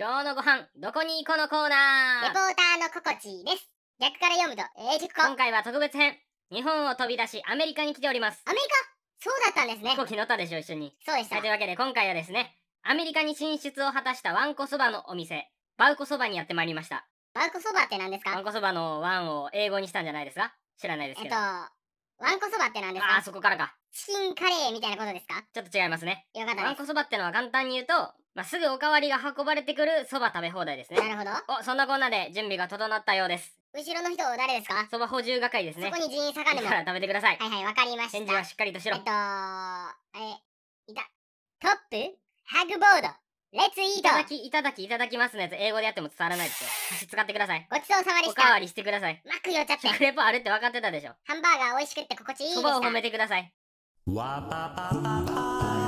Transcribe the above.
今日のご飯どこに行このコーナーレポーターのココチです逆から読むと英熟今回は特別編日本を飛び出しアメリカに来ておりますアメリカそうだったんですね飛行機乗ったでしょ一緒にそうでした、はい、というわけで今回はですねアメリカに進出を果たしたわんこそばのお店バウコそばにやってまいりましたバウコそばって何ですかわんこそばのワンを英語にしたんじゃないですか知らないですけどえっとわんこそばってなんですかあそこからか。チキンカレーみたいなことですかちょっと違いますね。よかったわんこそばってのは簡単に言うと、まあ、すぐおかわりが運ばれてくるそば食べ放題ですね。なるほど。お、そんなこんなで準備が整ったようです。後ろの人誰ですかそば補充係ですね。そこに人員下がるの。から食べてください。はいはい、わかりました。返事はしっかりとしろ。えっと、え、いた。トップハグボード。レッツイートいただき、いただき、いただきますのやつ、英語でやっても伝わらないですよ。使ってください。ごちそうさまでした。おかわりしてください。マック寄っちゃって。食レポあるって分かってたでしょ。ハンバーガー美味しくて心地いいでした。そばを褒めてください。わぱぱぱぱ